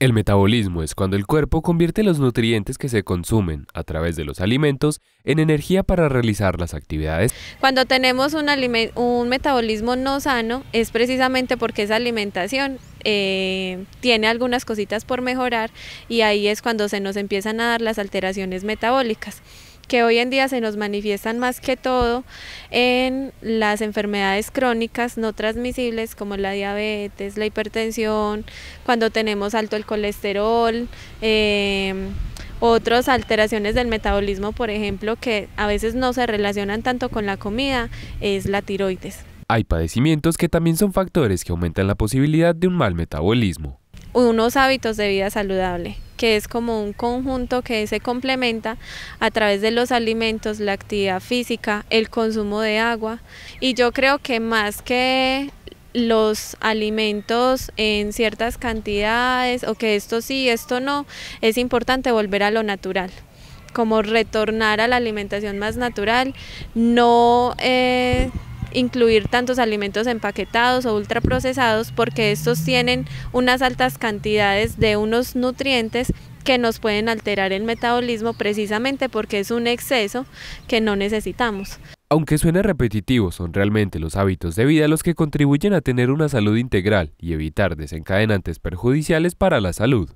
El metabolismo es cuando el cuerpo convierte los nutrientes que se consumen a través de los alimentos en energía para realizar las actividades. Cuando tenemos un, un metabolismo no sano es precisamente porque esa alimentación eh, tiene algunas cositas por mejorar y ahí es cuando se nos empiezan a dar las alteraciones metabólicas que hoy en día se nos manifiestan más que todo en las enfermedades crónicas no transmisibles como la diabetes, la hipertensión, cuando tenemos alto el colesterol, em, otras alteraciones del metabolismo, por ejemplo, que a veces no se relacionan tanto con la comida, es la tiroides. Hay padecimientos que también son factores que aumentan la posibilidad de un mal metabolismo. Unos hábitos de vida saludable, que es como un conjunto que se complementa a través de los alimentos, la actividad física, el consumo de agua. Y yo creo que más que los alimentos en ciertas cantidades o que esto sí, esto no, es importante volver a lo natural como retornar a la alimentación más natural, no eh, incluir tantos alimentos empaquetados o ultraprocesados porque estos tienen unas altas cantidades de unos nutrientes que nos pueden alterar el metabolismo precisamente porque es un exceso que no necesitamos. Aunque suene repetitivo, son realmente los hábitos de vida los que contribuyen a tener una salud integral y evitar desencadenantes perjudiciales para la salud.